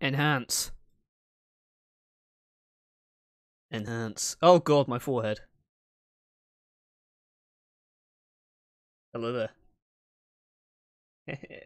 Enhance. Enhance. Oh god, my forehead. Hello there.